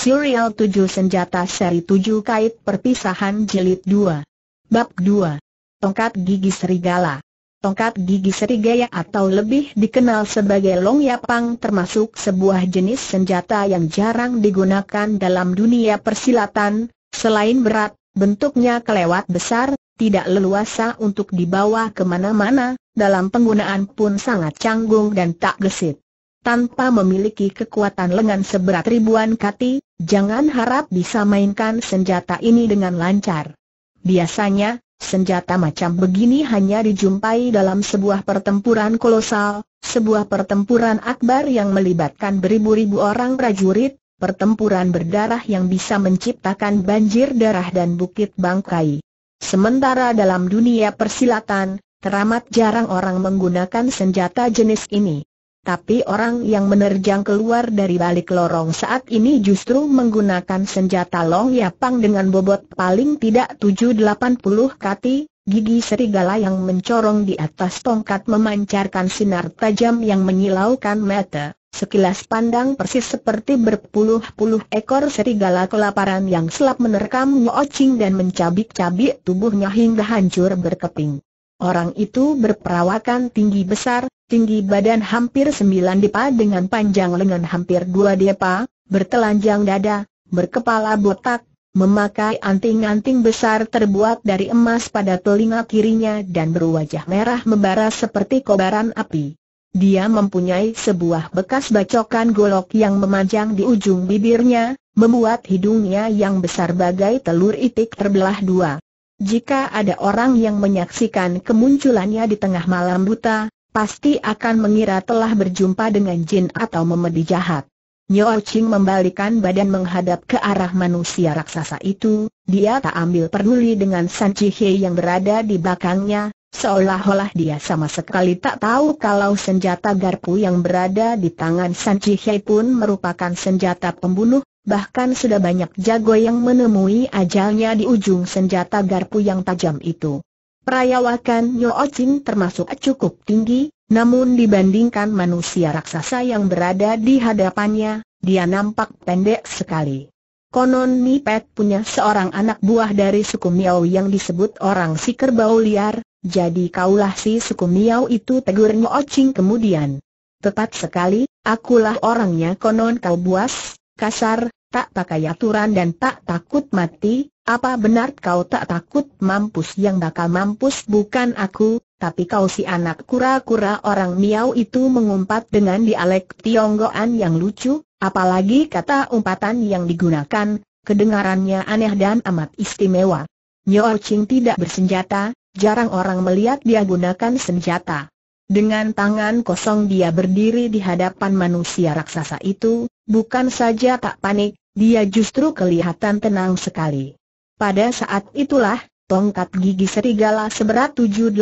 Serial 7 Senjata Seri 7 Kait Perpisahan Jelit 2 Bab 2 Tongkat Gigi Serigala Tongkat gigi serigaya atau lebih dikenal sebagai long yapang termasuk sebuah jenis senjata yang jarang digunakan dalam dunia persilatan, selain berat, bentuknya kelewat besar, tidak leluasa untuk dibawa kemana-mana, dalam penggunaan pun sangat canggung dan tak gesit tanpa memiliki kekuatan lengan seberat ribuan kati, jangan harap bisa mainkan senjata ini dengan lancar. Biasanya, senjata macam begini hanya dijumpai dalam sebuah pertempuran kolosal, sebuah pertempuran akbar yang melibatkan beribu-ribu orang prajurit, pertempuran berdarah yang bisa menciptakan banjir darah dan bukit bangkai. Sementara dalam dunia persilatan, teramat jarang orang menggunakan senjata jenis ini. Tapi orang yang menerjang keluar dari balik lorong saat ini justru menggunakan senjata Long Yapang dengan bobot paling tidak 780 kati, gigi serigala yang mencorong di atas tongkat memancarkan sinar tajam yang menyilaukan mata. Sekilas pandang persis seperti berpuluh-puluh ekor serigala kelaparan yang selap menerkam Ngoching dan mencabik-cabik tubuhnya hingga hancur berkeping. Orang itu berperawakan tinggi besar, tinggi badan hampir sembilan depa dengan panjang lengan hampir dua depa, bertelanjang dada, berkepala botak, memakai anting-anting besar terbuat dari emas pada telinga kirinya dan berwajah merah membara seperti kobaran api. Dia mempunyai sebuah bekas bacokan golok yang memanjang di ujung bibirnya, membuat hidungnya yang besar bagai telur itik terbelah dua. Jika ada orang yang menyaksikan kemunculannya di tengah malam buta, pasti akan mengira telah berjumpa dengan jin atau memedi jahat. Nyo Ching membalikan badan menghadap ke arah manusia raksasa itu, dia tak ambil peduli dengan San Chihe yang berada di belakangnya, seolah-olah dia sama sekali tak tahu kalau senjata garpu yang berada di tangan San Chihe pun merupakan senjata pembunuh, bahkan sudah banyak jago yang menemui ajalnya di ujung senjata garpu yang tajam itu. Perayawakan Yo Ching termasuk cukup tinggi, namun dibandingkan manusia raksasa yang berada di hadapannya, dia nampak pendek sekali. Konon Mi Pet punya seorang anak buah dari suku Miao yang disebut orang si kerbau liar, jadi kaulah si suku Miao itu tegur Yo Ching kemudian. Tepat sekali, akulah orangnya konon kau buas, kasar, tak pakai aturan dan tak takut mati, apa benar kau tak takut mampus yang bakal mampus bukan aku, tapi kau si anak kura-kura orang miau itu mengumpat dengan dialek Tionggoan yang lucu, apalagi kata umpatan yang digunakan, kedengarannya aneh dan amat istimewa. Nyo Ching tidak bersenjata, jarang orang melihat dia gunakan senjata. Dengan tangan kosong dia berdiri di hadapan manusia raksasa itu, bukan saja tak panik, dia justru kelihatan tenang sekali. Pada saat itulah, tongkat gigi serigala seberat 780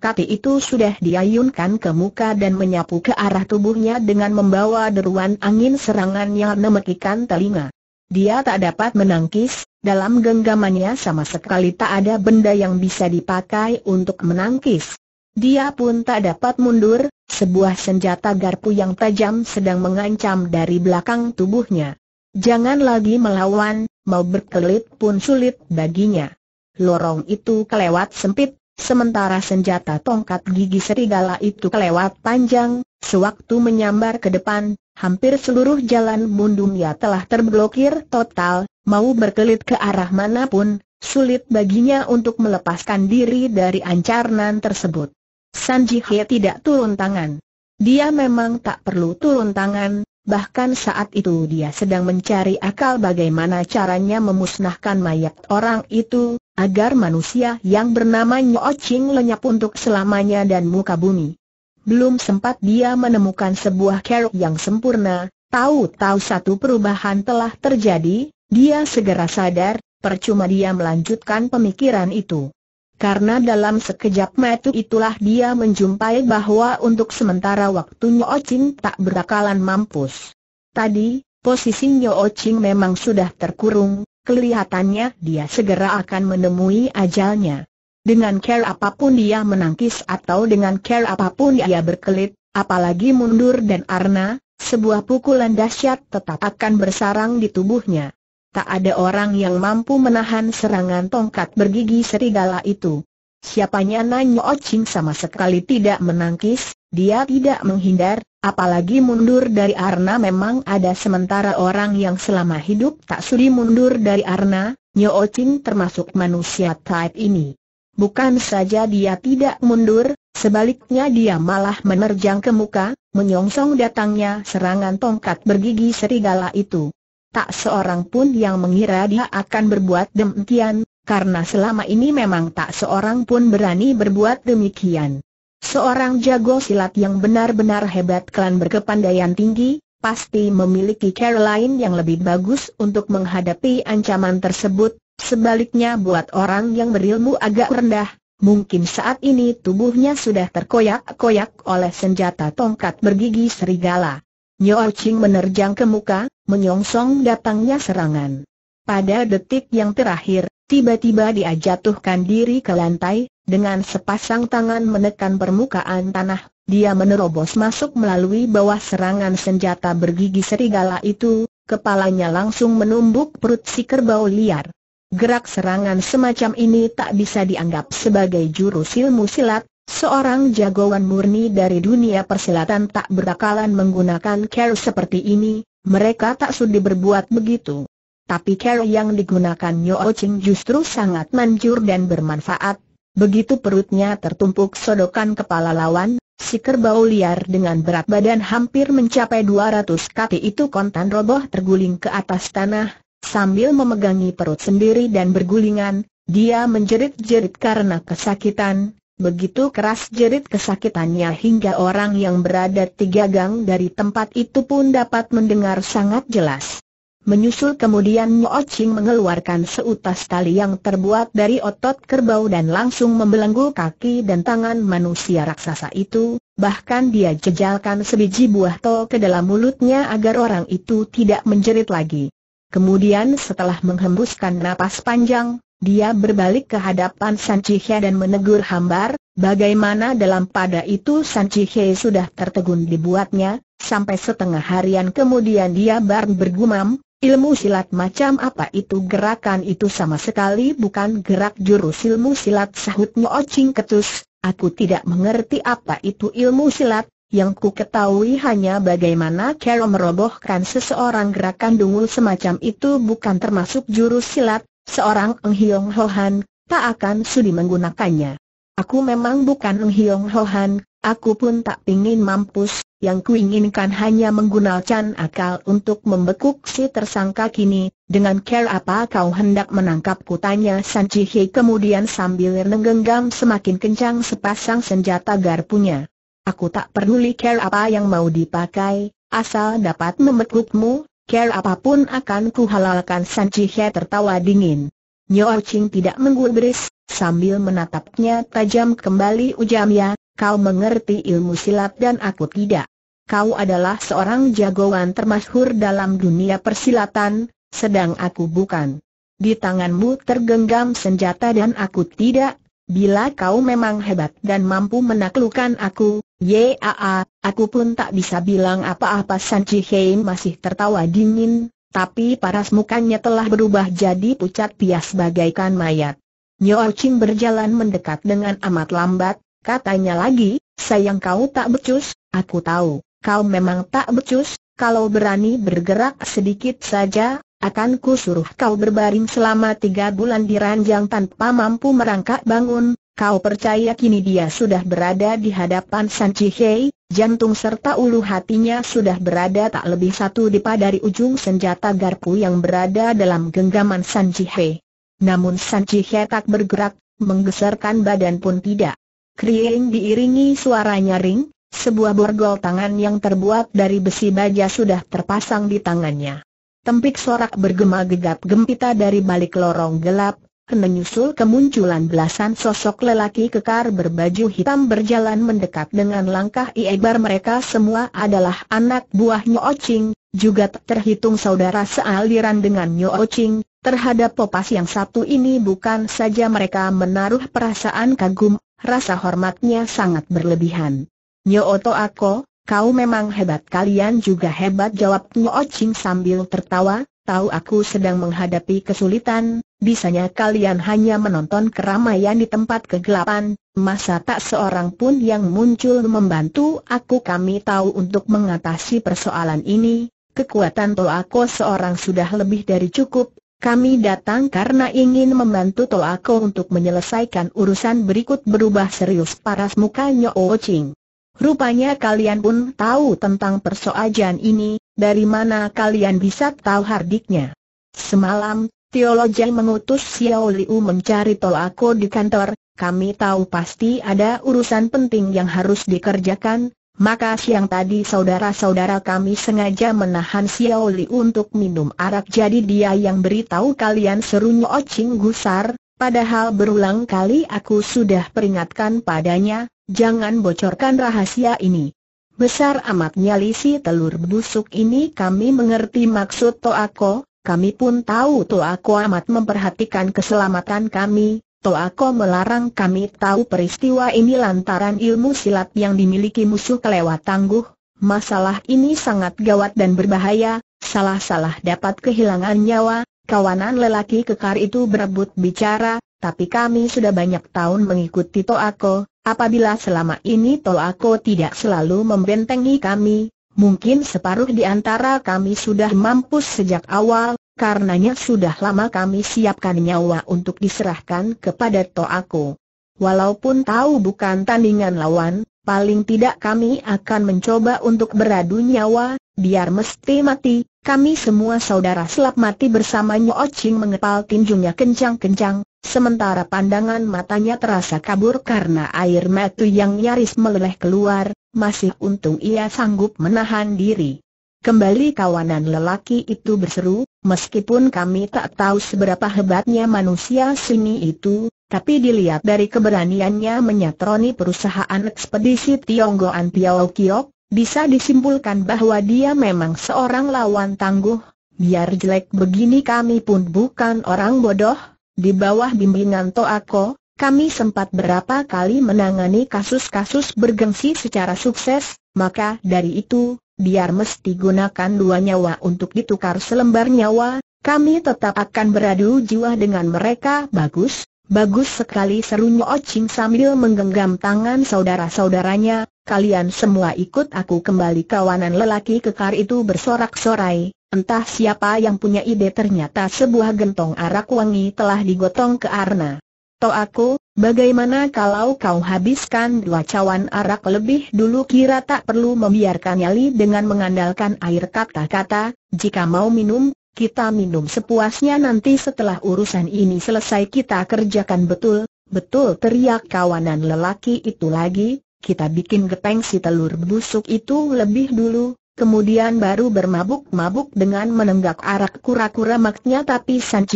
kati itu sudah diayunkan ke muka dan menyapu ke arah tubuhnya dengan membawa deruan angin serangan yang memekikan telinga. Dia tak dapat menangkis, dalam genggamannya sama sekali tak ada benda yang bisa dipakai untuk menangkis. Dia pun tak dapat mundur, sebuah senjata garpu yang tajam sedang mengancam dari belakang tubuhnya. Jangan lagi melawan, mau berkelit pun sulit baginya. Lorong itu kelewat sempit, sementara senjata tongkat gigi serigala itu kelewat panjang, sewaktu menyambar ke depan, hampir seluruh jalan mundungnya telah terblokir total, mau berkelit ke arah manapun, sulit baginya untuk melepaskan diri dari ancaran tersebut. Sanjihe tidak turun tangan. Dia memang tak perlu turun tangan, Bahkan saat itu dia sedang mencari akal bagaimana caranya memusnahkan mayat orang itu, agar manusia yang bernama Nyo Ching lenyap untuk selamanya dan muka bumi. Belum sempat dia menemukan sebuah keruk yang sempurna, tahu-tahu satu perubahan telah terjadi, dia segera sadar, percuma dia melanjutkan pemikiran itu karena dalam sekejap mata itulah dia menjumpai bahwa untuk sementara waktu Nyo Ching tak berakalan mampus. Tadi, posisi Nyo Ching memang sudah terkurung, kelihatannya dia segera akan menemui ajalnya. Dengan care apapun dia menangkis atau dengan care apapun dia berkelit, apalagi mundur dan arna, sebuah pukulan dahsyat tetap akan bersarang di tubuhnya. Tak ada orang yang mampu menahan serangan tongkat bergigi serigala itu. Siapanya nanya Ocing sama sekali tidak menangkis, dia tidak menghindar, apalagi mundur dari Arna memang ada sementara orang yang selama hidup tak sudi mundur dari Arna, Nyo Ocing termasuk manusia type ini. Bukan saja dia tidak mundur, sebaliknya dia malah menerjang ke muka, menyongsong datangnya serangan tongkat bergigi serigala itu tak seorang pun yang mengira dia akan berbuat demikian, karena selama ini memang tak seorang pun berani berbuat demikian. Seorang jago silat yang benar-benar hebat klan berkepandaian tinggi, pasti memiliki cara lain yang lebih bagus untuk menghadapi ancaman tersebut, sebaliknya buat orang yang berilmu agak rendah, mungkin saat ini tubuhnya sudah terkoyak-koyak oleh senjata tongkat bergigi serigala. Nyo Ching menerjang ke muka, menyongsong datangnya serangan. Pada detik yang terakhir, tiba-tiba dia jatuhkan diri ke lantai, dengan sepasang tangan menekan permukaan tanah, dia menerobos masuk melalui bawah serangan senjata bergigi serigala itu, kepalanya langsung menumbuk perut si kerbau liar. Gerak serangan semacam ini tak bisa dianggap sebagai jurus ilmu silat, Seorang jagoan murni dari dunia persilatan tak berakalan menggunakan care seperti ini, mereka tak sudi berbuat begitu. Tapi care yang digunakan Nyo Ching justru sangat manjur dan bermanfaat. Begitu perutnya tertumpuk sodokan kepala lawan, si kerbau liar dengan berat badan hampir mencapai 200 kaki itu kontan roboh terguling ke atas tanah, sambil memegangi perut sendiri dan bergulingan, dia menjerit-jerit karena kesakitan, Begitu keras jerit kesakitannya hingga orang yang berada tiga gang dari tempat itu pun dapat mendengar sangat jelas. Menyusul kemudian Nyo Ching mengeluarkan seutas tali yang terbuat dari otot kerbau dan langsung membelenggu kaki dan tangan manusia raksasa itu, bahkan dia jejalkan sebiji buah tol ke dalam mulutnya agar orang itu tidak menjerit lagi. Kemudian setelah menghembuskan napas panjang, dia berbalik ke hadapan San Chihye dan menegur hambar, bagaimana dalam pada itu San Chihye sudah tertegun dibuatnya, sampai setengah harian kemudian dia baru bergumam, ilmu silat macam apa itu gerakan itu sama sekali bukan gerak jurus ilmu silat sahut Ocing Ketus, aku tidak mengerti apa itu ilmu silat, yang ku ketahui hanya bagaimana cara merobohkan seseorang gerakan dungul semacam itu bukan termasuk jurus silat, Seorang Eng Hiong Hohan, tak akan sudi menggunakannya. Aku memang bukan Eng Hiong Hohan, aku pun tak ingin mampus, yang kuinginkan hanya menggunakan akal untuk membekuk si tersangka kini, dengan care apa kau hendak menangkapku tanya San Hei kemudian sambil menggenggam semakin kencang sepasang senjata garpunya. Aku tak peduli care apa yang mau dipakai, asal dapat membekukmu, care apapun akan kuhalalkan San Cihye tertawa dingin. Nyo Ching tidak menggubris, sambil menatapnya tajam kembali ujamnya, kau mengerti ilmu silat dan aku tidak. Kau adalah seorang jagoan termasyhur dalam dunia persilatan, sedang aku bukan. Di tanganmu tergenggam senjata dan aku tidak, Bila kau memang hebat dan mampu menaklukkan aku, yaa, aku pun tak bisa bilang apa-apa San Hei masih tertawa dingin, tapi paras mukanya telah berubah jadi pucat pias bagaikan mayat. Nyo Ching berjalan mendekat dengan amat lambat, katanya lagi, sayang kau tak becus, aku tahu, kau memang tak becus, kalau berani bergerak sedikit saja, akan kusuruh kau berbaring selama tiga bulan di ranjang tanpa mampu merangkak bangun, kau percaya kini dia sudah berada di hadapan San Hei, jantung serta ulu hatinya sudah berada tak lebih satu dipa dari ujung senjata garpu yang berada dalam genggaman San Chihei. Namun San Chihei tak bergerak, menggeserkan badan pun tidak. Krieng diiringi suara nyaring, sebuah borgol tangan yang terbuat dari besi baja sudah terpasang di tangannya. Tempik sorak bergema gegap gempita dari balik lorong gelap, menyusul kemunculan belasan sosok lelaki kekar berbaju hitam berjalan mendekat dengan langkah iebar mereka semua adalah anak buah Nyo Ching, juga terhitung saudara sealiran dengan Nyo Ching. Terhadap popas yang satu ini bukan saja mereka menaruh perasaan kagum, rasa hormatnya sangat berlebihan. Nyo Oto Ako, Kau memang hebat kalian juga hebat jawab Nyo Ching sambil tertawa, tahu aku sedang menghadapi kesulitan, bisanya kalian hanya menonton keramaian di tempat kegelapan, masa tak seorang pun yang muncul membantu aku kami tahu untuk mengatasi persoalan ini, kekuatan Toako seorang sudah lebih dari cukup, kami datang karena ingin membantu Toako untuk menyelesaikan urusan berikut berubah serius paras muka Nyo Ching. Rupanya kalian pun tahu tentang persoalan ini, dari mana kalian bisa tahu hardiknya? Semalam, Teologi mengutus Xiao Liu mencari tol aku di kantor, kami tahu pasti ada urusan penting yang harus dikerjakan, maka siang tadi saudara-saudara kami sengaja menahan Xiao Liu untuk minum arak jadi dia yang beritahu kalian serunya Ocing oh, Gusar, padahal berulang kali aku sudah peringatkan padanya, Jangan bocorkan rahasia ini. Besar amat nyali si telur busuk ini kami mengerti maksud Toako, kami pun tahu Toako amat memperhatikan keselamatan kami, Toako melarang kami tahu peristiwa ini lantaran ilmu silat yang dimiliki musuh kelewat tangguh, masalah ini sangat gawat dan berbahaya, salah-salah dapat kehilangan nyawa, kawanan lelaki kekar itu berebut bicara, tapi kami sudah banyak tahun mengikuti Toako, Apabila selama ini Tolako tidak selalu membentengi kami, mungkin separuh di antara kami sudah mampus sejak awal, karenanya sudah lama kami siapkan nyawa untuk diserahkan kepada Toako. Walaupun tahu bukan tandingan lawan, paling tidak kami akan mencoba untuk beradu nyawa, biar mesti mati, kami semua saudara selap mati bersama Nyo mengepal tinjunya kencang-kencang, sementara pandangan matanya terasa kabur karena air mata yang nyaris meleleh keluar, masih untung ia sanggup menahan diri. Kembali kawanan lelaki itu berseru, meskipun kami tak tahu seberapa hebatnya manusia sini itu, tapi dilihat dari keberaniannya menyatroni perusahaan ekspedisi Tionggoan Piao Kiok, bisa disimpulkan bahwa dia memang seorang lawan tangguh, biar jelek begini kami pun bukan orang bodoh, di bawah bimbingan Toako, kami sempat berapa kali menangani kasus-kasus bergengsi secara sukses, maka dari itu, biar mesti gunakan dua nyawa untuk ditukar selembar nyawa, kami tetap akan beradu jiwa dengan mereka bagus, Bagus sekali serunya Ocing sambil menggenggam tangan saudara-saudaranya, kalian semua ikut aku kembali kawanan lelaki kekar itu bersorak-sorai, entah siapa yang punya ide ternyata sebuah gentong arak wangi telah digotong ke Arna. To aku, bagaimana kalau kau habiskan dua cawan arak lebih dulu kira tak perlu membiarkan nyali dengan mengandalkan air kata-kata, jika mau minum, kita minum sepuasnya nanti setelah urusan ini selesai kita kerjakan betul, betul teriak kawanan lelaki itu lagi, kita bikin gepeng si telur busuk itu lebih dulu, Kemudian baru bermabuk-mabuk dengan menenggak arak kura-kura maknya tapi San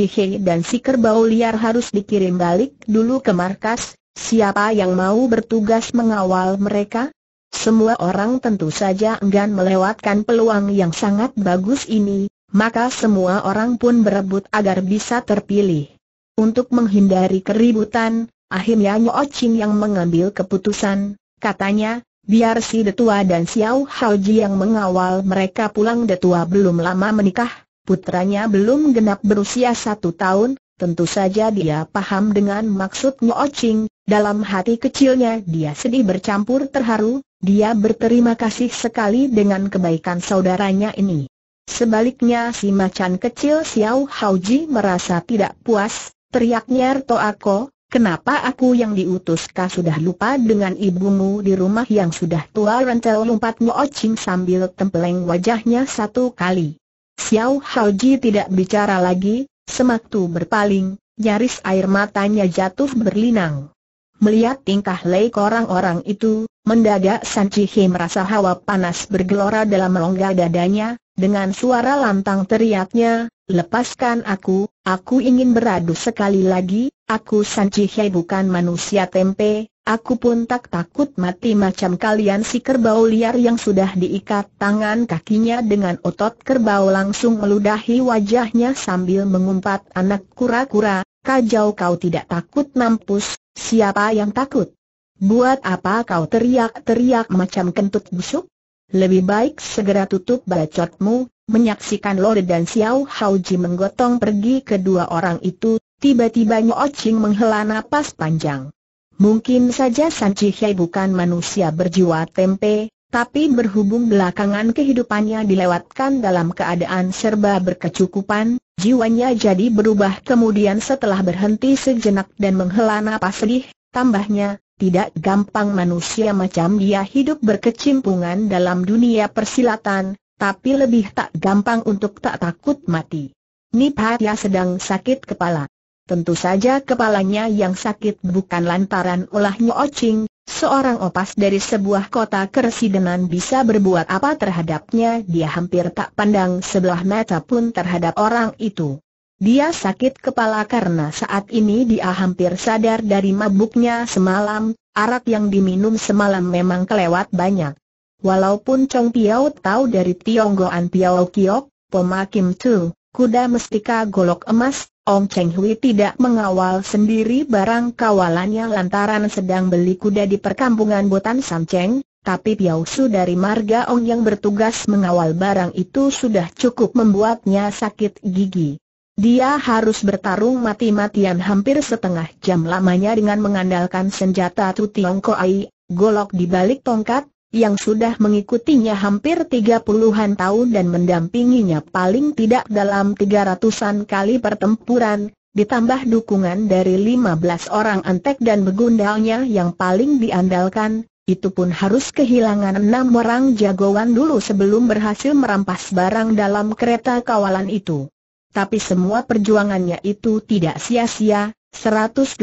dan si kerbau liar harus dikirim balik dulu ke markas, siapa yang mau bertugas mengawal mereka? Semua orang tentu saja enggan melewatkan peluang yang sangat bagus ini, maka semua orang pun berebut agar bisa terpilih. Untuk menghindari keributan, akhirnya Nyo Ching yang mengambil keputusan, katanya, biar si Detua dan Xiao Haoji yang mengawal mereka pulang Detua belum lama menikah, putranya belum genap berusia satu tahun, Tentu saja dia paham dengan maksud Nyo Ching, dalam hati kecilnya dia sedih bercampur terharu, dia berterima kasih sekali dengan kebaikan saudaranya ini. Sebaliknya si macan kecil Xiao Haoji merasa tidak puas, teriaknya Rto Ako, kenapa aku yang diutus kah sudah lupa dengan ibumu di rumah yang sudah tua rentel lompat Mo sambil tempeleng wajahnya satu kali. Xiao Haoji tidak bicara lagi, semaktu berpaling, nyaris air matanya jatuh berlinang. Melihat tingkah leik orang-orang itu, Mendadak San merasa hawa panas bergelora dalam rongga dadanya, dengan suara lantang teriaknya, lepaskan aku, aku ingin beradu sekali lagi, aku San bukan manusia tempe, aku pun tak takut mati macam kalian si kerbau liar yang sudah diikat tangan kakinya dengan otot kerbau langsung meludahi wajahnya sambil mengumpat anak kura-kura, kajau kau tidak takut nampus? siapa yang takut? Buat apa kau teriak-teriak macam kentut busuk? Lebih baik segera tutup bacotmu, menyaksikan Lode dan Xiao Haoji menggotong pergi kedua orang itu, tiba-tiba Nyo Ching menghela nafas panjang. Mungkin saja San Hei bukan manusia berjiwa tempe, tapi berhubung belakangan kehidupannya dilewatkan dalam keadaan serba berkecukupan, jiwanya jadi berubah kemudian setelah berhenti sejenak dan menghela nafas sedih, tambahnya, tidak gampang manusia macam dia hidup berkecimpungan dalam dunia persilatan, tapi lebih tak gampang untuk tak takut mati. Niphatia sedang sakit kepala. Tentu saja kepalanya yang sakit bukan lantaran olahnya Ocing, seorang opas dari sebuah kota keresidenan bisa berbuat apa terhadapnya dia hampir tak pandang sebelah mata pun terhadap orang itu. Dia sakit kepala karena saat ini dia hampir sadar dari mabuknya semalam, arak yang diminum semalam memang kelewat banyak. Walaupun Chong Piao tahu dari Tionggoan Piao Kiok, Pemakim Tu, Kuda Mestika Golok Emas, Ong Cheng Hui tidak mengawal sendiri barang kawalannya lantaran sedang beli kuda di perkampungan Botan Cheng, tapi Piao Su dari marga Ong yang bertugas mengawal barang itu sudah cukup membuatnya sakit gigi. Dia harus bertarung mati-matian hampir setengah jam lamanya dengan mengandalkan senjata Tu Koai, golok di balik tongkat, yang sudah mengikutinya hampir tiga puluhan tahun dan mendampinginya paling tidak dalam tiga ratusan kali pertempuran, ditambah dukungan dari lima belas orang antek dan begundalnya yang paling diandalkan, itu pun harus kehilangan enam orang jagoan dulu sebelum berhasil merampas barang dalam kereta kawalan itu tapi semua perjuangannya itu tidak sia-sia, 180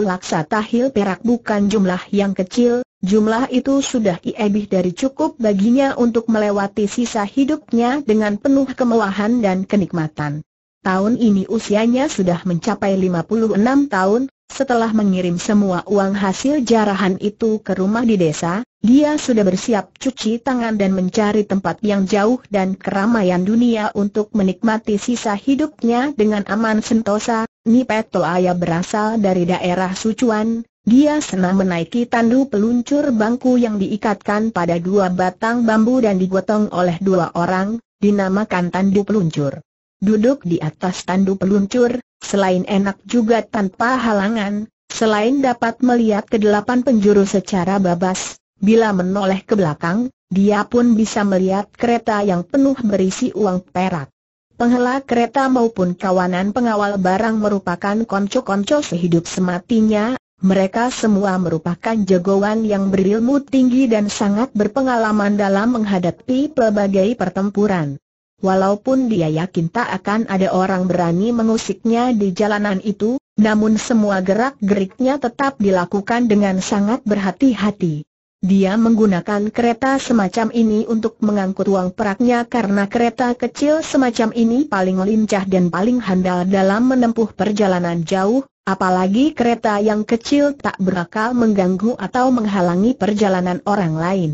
laksa tahil perak bukan jumlah yang kecil, jumlah itu sudah lebih dari cukup baginya untuk melewati sisa hidupnya dengan penuh kemewahan dan kenikmatan. Tahun ini usianya sudah mencapai 56 tahun, setelah mengirim semua uang hasil jarahan itu ke rumah di desa, dia sudah bersiap cuci tangan dan mencari tempat yang jauh dan keramaian dunia untuk menikmati sisa hidupnya dengan aman sentosa. Nipeto ayah berasal dari daerah Sucuan. Dia senang menaiki tandu peluncur bangku yang diikatkan pada dua batang bambu dan digotong oleh dua orang, dinamakan tandu peluncur. Duduk di atas tandu peluncur, selain enak juga tanpa halangan, selain dapat melihat kedelapan penjuru secara babas, Bila menoleh ke belakang, dia pun bisa melihat kereta yang penuh berisi uang perak. Penghela kereta maupun kawanan pengawal barang merupakan konco-konco sehidup sematinya, mereka semua merupakan jagoan yang berilmu tinggi dan sangat berpengalaman dalam menghadapi pelbagai pertempuran. Walaupun dia yakin tak akan ada orang berani mengusiknya di jalanan itu, namun semua gerak-geriknya tetap dilakukan dengan sangat berhati-hati. Dia menggunakan kereta semacam ini untuk mengangkut uang peraknya karena kereta kecil semacam ini paling lincah dan paling handal dalam menempuh perjalanan jauh, apalagi kereta yang kecil tak berakal mengganggu atau menghalangi perjalanan orang lain.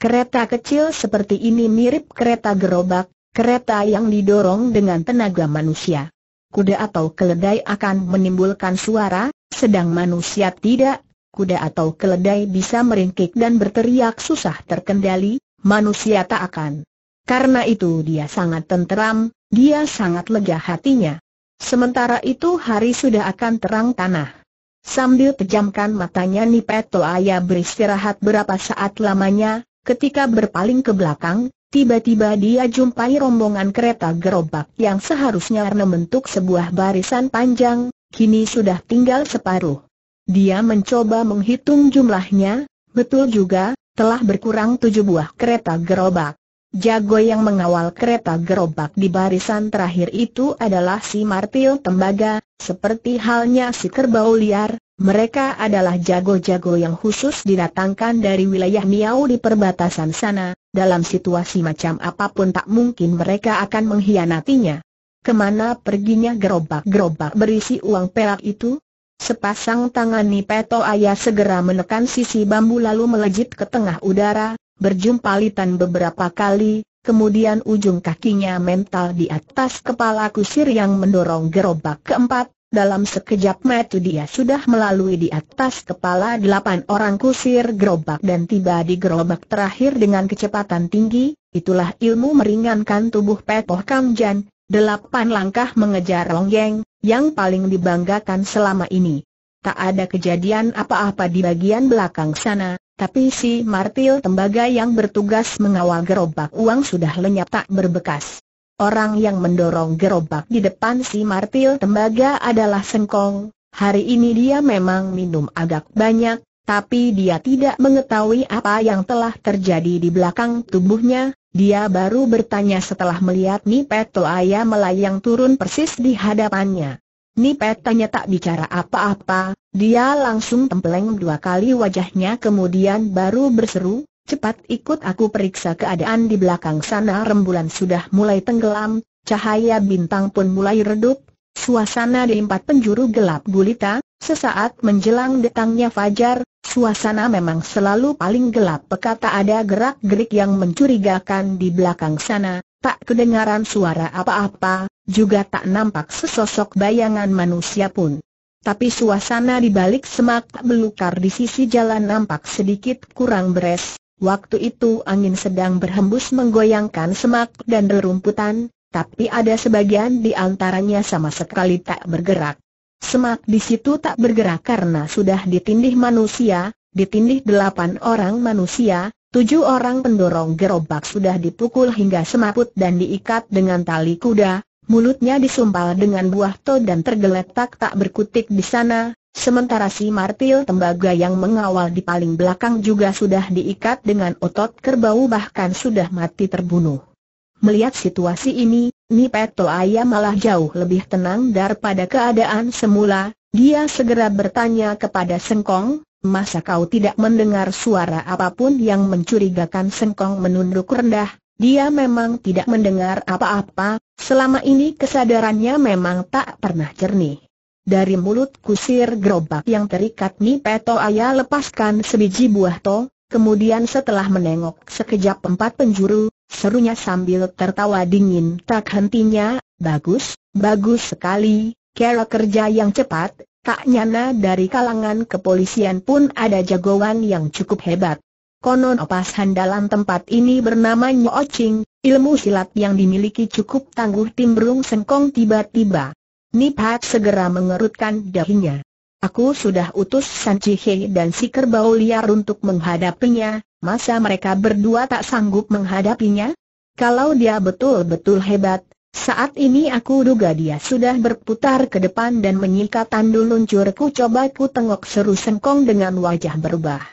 Kereta kecil seperti ini mirip kereta gerobak, kereta yang didorong dengan tenaga manusia. Kuda atau keledai akan menimbulkan suara, sedang manusia tidak kuda atau keledai bisa meringkik dan berteriak susah terkendali, manusia tak akan. Karena itu dia sangat tenteram, dia sangat lega hatinya. Sementara itu hari sudah akan terang tanah. Sambil pejamkan matanya Nipeto Aya beristirahat berapa saat lamanya, ketika berpaling ke belakang, Tiba-tiba dia jumpai rombongan kereta gerobak yang seharusnya membentuk sebuah barisan panjang, kini sudah tinggal separuh. Dia mencoba menghitung jumlahnya, betul juga, telah berkurang tujuh buah kereta gerobak. Jago yang mengawal kereta gerobak di barisan terakhir itu adalah si martil tembaga, seperti halnya si kerbau liar, mereka adalah jago-jago yang khusus didatangkan dari wilayah Miao di perbatasan sana, dalam situasi macam apapun tak mungkin mereka akan mengkhianatinya. Kemana perginya gerobak-gerobak berisi uang perak itu? Sepasang tangan Nipeto Ayah segera menekan sisi bambu lalu melejit ke tengah udara, berjumpa litan beberapa kali, kemudian ujung kakinya mental di atas kepala kusir yang mendorong gerobak keempat, dalam sekejap mata dia sudah melalui di atas kepala delapan orang kusir gerobak dan tiba di gerobak terakhir dengan kecepatan tinggi, itulah ilmu meringankan tubuh Petoh Kamjan, Delapan langkah mengejar Longyeng, yang paling dibanggakan selama ini. Tak ada kejadian apa-apa di bagian belakang sana, tapi si martil tembaga yang bertugas mengawal gerobak uang sudah lenyap tak berbekas. Orang yang mendorong gerobak di depan si martil tembaga adalah Sengkong. Hari ini dia memang minum agak banyak, tapi dia tidak mengetahui apa yang telah terjadi di belakang tubuhnya, dia baru bertanya setelah melihat Nipet ayah melayang turun persis di hadapannya. Nipetanya tanya tak bicara apa-apa, dia langsung tempeleng dua kali wajahnya kemudian baru berseru, cepat ikut aku periksa keadaan di belakang sana rembulan sudah mulai tenggelam, cahaya bintang pun mulai redup, suasana di empat penjuru gelap gulita, Sesaat menjelang datangnya fajar, suasana memang selalu paling gelap Pekata ada gerak-gerik yang mencurigakan di belakang sana, tak kedengaran suara apa-apa, juga tak nampak sesosok bayangan manusia pun. Tapi suasana di balik semak belukar di sisi jalan nampak sedikit kurang beres, waktu itu angin sedang berhembus menggoyangkan semak dan rerumputan, tapi ada sebagian di antaranya sama sekali tak bergerak. Semak di situ tak bergerak karena sudah ditindih manusia, ditindih delapan orang manusia, tujuh orang pendorong gerobak sudah dipukul hingga semaput dan diikat dengan tali kuda, mulutnya disumpal dengan buah to dan tergeletak tak berkutik di sana, sementara si martil tembaga yang mengawal di paling belakang juga sudah diikat dengan otot kerbau bahkan sudah mati terbunuh. Melihat situasi ini, Nipeto Aya malah jauh lebih tenang daripada keadaan semula, dia segera bertanya kepada Sengkong, masa kau tidak mendengar suara apapun yang mencurigakan Sengkong menunduk rendah, dia memang tidak mendengar apa-apa, selama ini kesadarannya memang tak pernah jernih. Dari mulut kusir gerobak yang terikat Nipeto Peto Aya lepaskan sebiji buah to, kemudian setelah menengok sekejap empat penjuru, serunya sambil tertawa dingin tak hentinya, bagus, bagus sekali, cara kerja yang cepat, tak nyana dari kalangan kepolisian pun ada jagoan yang cukup hebat. Konon opas handalan tempat ini bernama Nyo Ching, ilmu silat yang dimiliki cukup tangguh timbrung sengkong tiba-tiba. Nipat segera mengerutkan dahinya. Aku sudah utus San Cihe dan si kerbau liar untuk menghadapinya, masa mereka berdua tak sanggup menghadapinya? Kalau dia betul-betul hebat, saat ini aku duga dia sudah berputar ke depan dan menyikat luncur luncurku coba ku tengok seru sengkong dengan wajah berubah.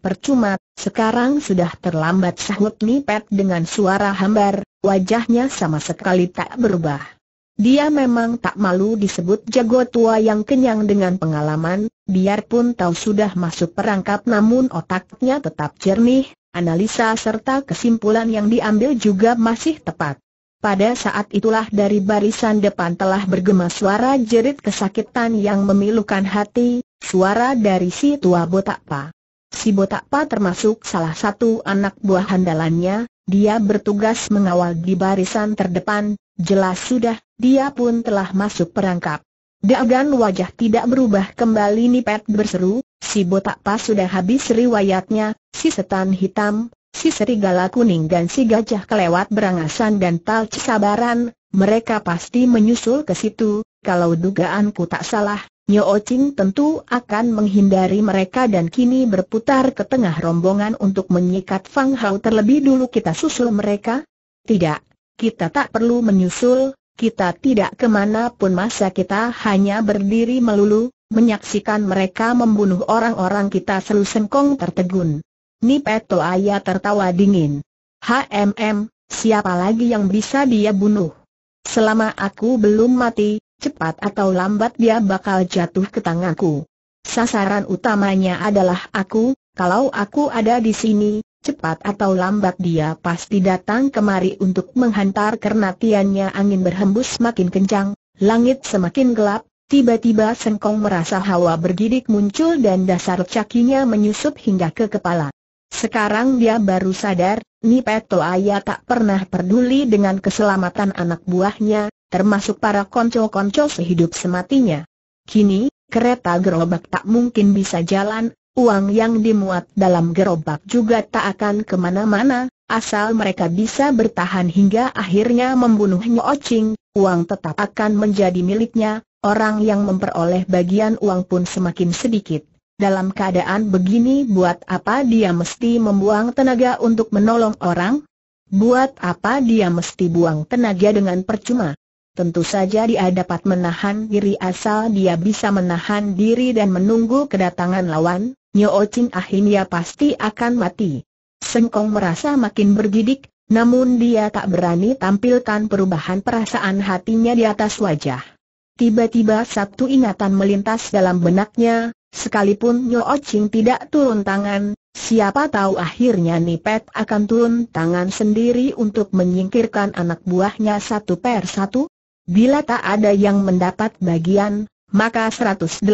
Percuma, sekarang sudah terlambat sahut Nipet dengan suara hambar, wajahnya sama sekali tak berubah. Dia memang tak malu disebut jago tua yang kenyang dengan pengalaman, biarpun tahu sudah masuk perangkap namun otaknya tetap jernih, analisa serta kesimpulan yang diambil juga masih tepat. Pada saat itulah dari barisan depan telah bergema suara jerit kesakitan yang memilukan hati, suara dari si tua Botakpa. Si Botakpa termasuk salah satu anak buah handalannya, dia bertugas mengawal di barisan terdepan, Jelas sudah, dia pun telah masuk perangkap. Dagan wajah tidak berubah kembali nipet berseru, si botak pas sudah habis riwayatnya, si setan hitam, si serigala kuning dan si gajah kelewat berangasan dan tal cesabaran, mereka pasti menyusul ke situ, kalau dugaanku tak salah, Nyo Ching tentu akan menghindari mereka dan kini berputar ke tengah rombongan untuk menyikat Fang Hao terlebih dulu kita susul mereka? Tidak, kita tak perlu menyusul, kita tidak kemana pun masa kita hanya berdiri melulu, menyaksikan mereka membunuh orang-orang kita selu sengkong tertegun. Nipeto ayah tertawa dingin. HMM, siapa lagi yang bisa dia bunuh? Selama aku belum mati, cepat atau lambat dia bakal jatuh ke tanganku. Sasaran utamanya adalah aku, kalau aku ada di sini, Cepat atau lambat dia pasti datang kemari untuk menghantar karena tiannya angin berhembus makin kencang, langit semakin gelap, tiba-tiba Sengkong merasa hawa bergidik muncul dan dasar cakinya menyusup hingga ke kepala. Sekarang dia baru sadar, Nipeto Ayah tak pernah peduli dengan keselamatan anak buahnya, termasuk para konco-konco sehidup sematinya. Kini, kereta gerobak tak mungkin bisa jalan, Uang yang dimuat dalam gerobak juga tak akan kemana-mana, asal mereka bisa bertahan hingga akhirnya membunuh Nyocing, uang tetap akan menjadi miliknya, orang yang memperoleh bagian uang pun semakin sedikit. Dalam keadaan begini buat apa dia mesti membuang tenaga untuk menolong orang? Buat apa dia mesti buang tenaga dengan percuma? Tentu saja dia dapat menahan diri asal dia bisa menahan diri dan menunggu kedatangan lawan, Nyo Chin akhirnya ya pasti akan mati. Sengkong merasa makin bergidik, namun dia tak berani tampilkan perubahan perasaan hatinya di atas wajah. Tiba-tiba satu ingatan melintas dalam benaknya, sekalipun Nyo Chin tidak turun tangan, siapa tahu akhirnya Nipet akan turun tangan sendiri untuk menyingkirkan anak buahnya satu per satu? Bila tak ada yang mendapat bagian, maka 180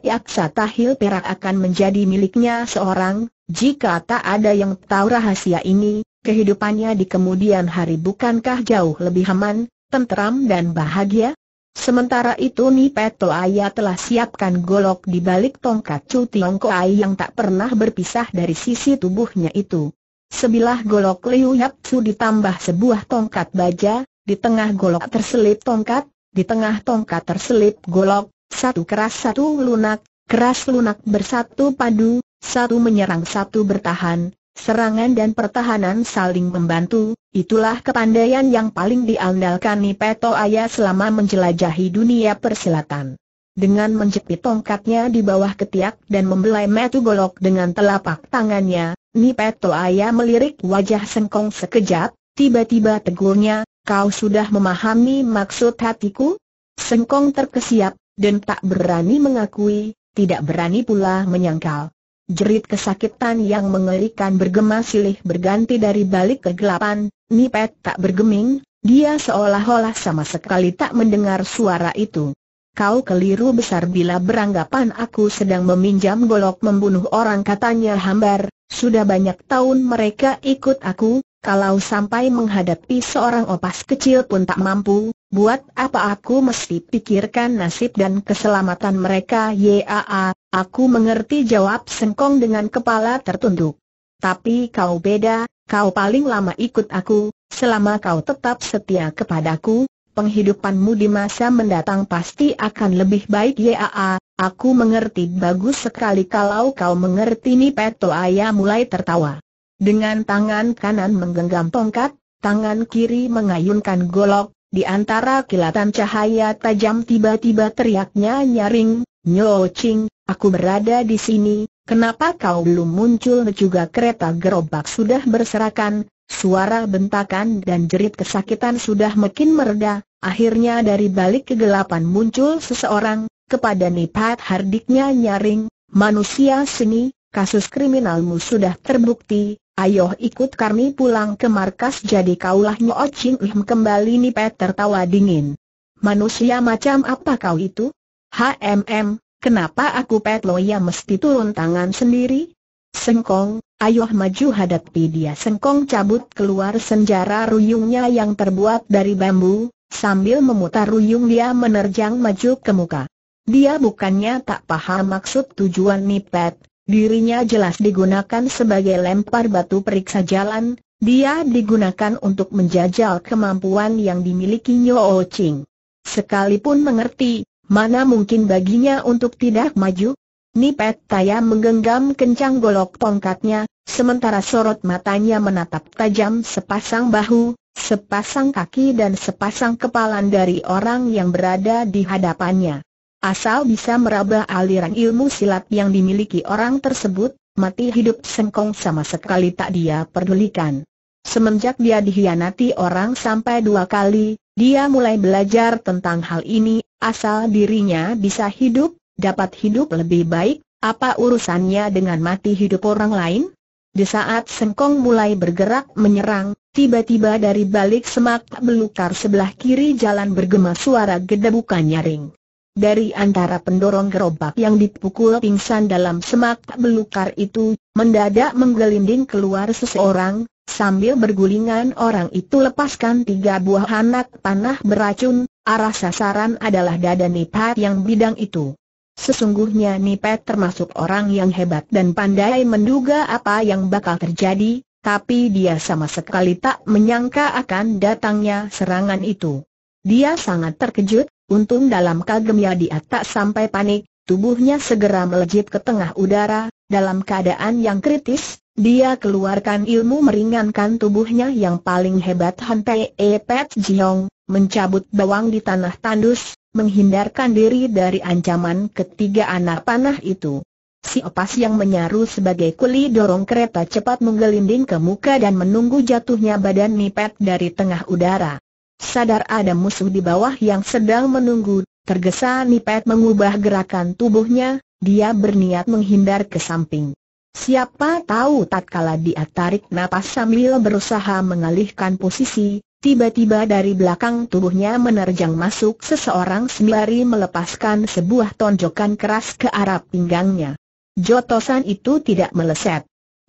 yaksa tahil perak akan menjadi miliknya seorang, jika tak ada yang tahu rahasia ini, kehidupannya di kemudian hari bukankah jauh lebih aman, tentram dan bahagia? Sementara itu Nipeto Aya telah siapkan golok di balik tongkat cuti Ai yang tak pernah berpisah dari sisi tubuhnya itu. Sebilah golok Liu Yap Su ditambah sebuah tongkat baja, di tengah golok terselip tongkat, di tengah tongkat terselip golok, satu keras satu lunak, keras lunak bersatu padu, satu menyerang satu bertahan, Serangan dan pertahanan saling membantu, itulah kepandaian yang paling diandalkan Nipeto Ayah selama menjelajahi dunia persilatan. Dengan menjepit tongkatnya di bawah ketiak dan membelai metu golok dengan telapak tangannya, Nipeto Ayah melirik wajah Sengkong sekejap, tiba-tiba tegurnya, Kau sudah memahami maksud hatiku? Sengkong terkesiap, dan tak berani mengakui, tidak berani pula menyangkal. Jerit kesakitan yang mengerikan bergema silih berganti dari balik kegelapan, Nipet tak bergeming, dia seolah-olah sama sekali tak mendengar suara itu. Kau keliru besar bila beranggapan aku sedang meminjam golok membunuh orang katanya hambar, sudah banyak tahun mereka ikut aku, kalau sampai menghadapi seorang opas kecil pun tak mampu, buat apa aku mesti pikirkan nasib dan keselamatan mereka Yaa, aku mengerti jawab Sengkong dengan kepala tertunduk. Tapi kau beda, kau paling lama ikut aku, selama kau tetap setia kepadaku, penghidupanmu di masa mendatang pasti akan lebih baik Yaa, aku mengerti bagus sekali kalau kau mengerti Ni Peto Ayah mulai tertawa. Dengan tangan kanan menggenggam tongkat, tangan kiri mengayunkan golok, di antara kilatan cahaya tajam tiba-tiba teriaknya nyaring, Nyo Ching, aku berada di sini, kenapa kau belum muncul juga kereta gerobak sudah berserakan, suara bentakan dan jerit kesakitan sudah makin mereda, akhirnya dari balik kegelapan muncul seseorang, kepada Nipat Hardiknya nyaring, manusia seni, kasus kriminalmu sudah terbukti, Ayo ikut kami pulang ke markas jadi kaulah Nyo Ching Ihm kembali Nipet tertawa dingin. Manusia macam apa kau itu? HMM, kenapa aku Pet Loya mesti turun tangan sendiri? Sengkong, ayo maju hadapi dia Sengkong cabut keluar senjara ruyungnya yang terbuat dari bambu, sambil memutar ruyung dia menerjang maju ke muka. Dia bukannya tak paham maksud tujuan Nipet, Dirinya jelas digunakan sebagai lempar batu periksa jalan, dia digunakan untuk menjajal kemampuan yang dimiliki Nyo Ching. Sekalipun mengerti, mana mungkin baginya untuk tidak maju? Nipet Taya menggenggam kencang golok tongkatnya, sementara sorot matanya menatap tajam sepasang bahu, sepasang kaki dan sepasang kepalan dari orang yang berada di hadapannya. Asal bisa meraba aliran ilmu silat yang dimiliki orang tersebut, mati hidup sengkong sama sekali tak dia pedulikan. Semenjak dia dihianati orang sampai dua kali, dia mulai belajar tentang hal ini, asal dirinya bisa hidup, dapat hidup lebih baik, apa urusannya dengan mati hidup orang lain? Di saat Sengkong mulai bergerak menyerang, tiba-tiba dari balik semak belukar sebelah kiri jalan bergema suara gedebukan nyaring. Dari antara pendorong gerobak yang dipukul pingsan dalam semak belukar itu, mendadak menggelinding keluar seseorang, sambil bergulingan orang itu lepaskan tiga buah anak panah beracun, arah sasaran adalah dada Nipet yang bidang itu. Sesungguhnya Nipet termasuk orang yang hebat dan pandai menduga apa yang bakal terjadi, tapi dia sama sekali tak menyangka akan datangnya serangan itu. Dia sangat terkejut, Untung dalam kagemnya dia tak sampai panik, tubuhnya segera melejit ke tengah udara, dalam keadaan yang kritis, dia keluarkan ilmu meringankan tubuhnya yang paling hebat Han Pei e Pet Jiong, mencabut bawang di tanah tandus, menghindarkan diri dari ancaman ketiga anak panah itu. Si opas yang menyaru sebagai kuli dorong kereta cepat menggelinding ke muka dan menunggu jatuhnya badan Nipet dari tengah udara. Sadar ada musuh di bawah yang sedang menunggu, tergesa Nipet mengubah gerakan tubuhnya, dia berniat menghindar ke samping. Siapa tahu tatkala dia tarik napas sambil berusaha mengalihkan posisi, Tiba-tiba dari belakang tubuhnya menerjang masuk seseorang sembari melepaskan sebuah tonjokan keras ke arah pinggangnya. Jotosan itu tidak meleset.